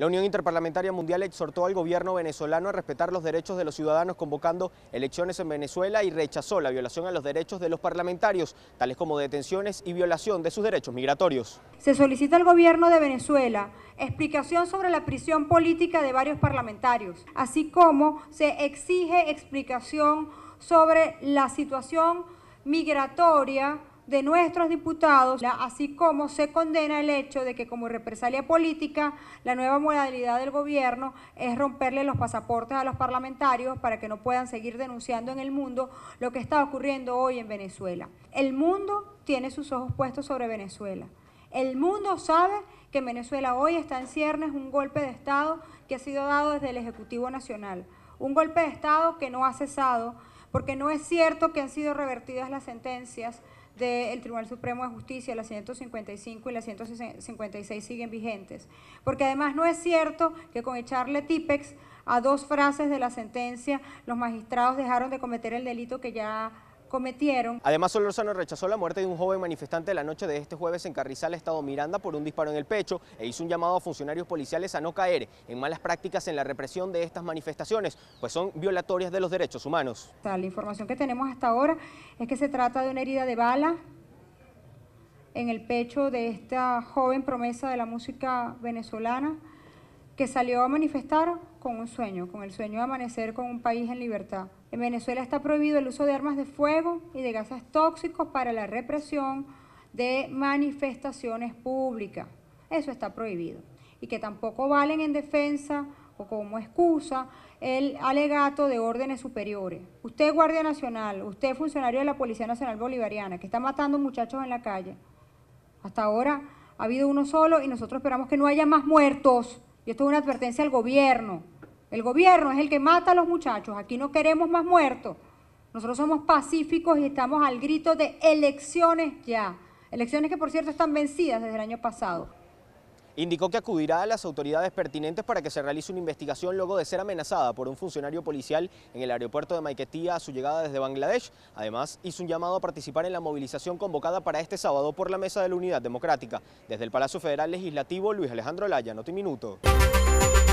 La Unión Interparlamentaria Mundial exhortó al gobierno venezolano a respetar los derechos de los ciudadanos convocando elecciones en Venezuela y rechazó la violación a los derechos de los parlamentarios, tales como detenciones y violación de sus derechos migratorios. Se solicita al gobierno de Venezuela explicación sobre la prisión política de varios parlamentarios, así como se exige explicación sobre la situación migratoria de nuestros diputados, así como se condena el hecho de que como represalia política, la nueva modalidad del gobierno es romperle los pasaportes a los parlamentarios para que no puedan seguir denunciando en el mundo lo que está ocurriendo hoy en Venezuela. El mundo tiene sus ojos puestos sobre Venezuela. El mundo sabe que Venezuela hoy está en ciernes un golpe de Estado que ha sido dado desde el Ejecutivo Nacional, un golpe de Estado que no ha cesado, porque no es cierto que han sido revertidas las sentencias del Tribunal Supremo de Justicia, la 155 y la 156 siguen vigentes. Porque además no es cierto que con echarle típex a dos frases de la sentencia los magistrados dejaron de cometer el delito que ya Además, Además, Solórzano rechazó la muerte de un joven manifestante la noche de este jueves en Carrizal, Estado Miranda, por un disparo en el pecho e hizo un llamado a funcionarios policiales a no caer en malas prácticas en la represión de estas manifestaciones, pues son violatorias de los derechos humanos. La información que tenemos hasta ahora es que se trata de una herida de bala en el pecho de esta joven promesa de la música venezolana que salió a manifestar con un sueño, con el sueño de amanecer con un país en libertad. En Venezuela está prohibido el uso de armas de fuego y de gases tóxicos para la represión de manifestaciones públicas. Eso está prohibido. Y que tampoco valen en defensa o como excusa el alegato de órdenes superiores. Usted guardia nacional, usted funcionario de la Policía Nacional Bolivariana, que está matando muchachos en la calle. Hasta ahora ha habido uno solo y nosotros esperamos que no haya más muertos. Y esto es una advertencia al gobierno. El gobierno es el que mata a los muchachos. Aquí no queremos más muertos. Nosotros somos pacíficos y estamos al grito de elecciones ya. Elecciones que, por cierto, están vencidas desde el año pasado. Indicó que acudirá a las autoridades pertinentes para que se realice una investigación luego de ser amenazada por un funcionario policial en el aeropuerto de Maiquetía a su llegada desde Bangladesh. Además, hizo un llamado a participar en la movilización convocada para este sábado por la Mesa de la Unidad Democrática. Desde el Palacio Federal Legislativo, Luis Alejandro Laya, Notiminuto. Minuto.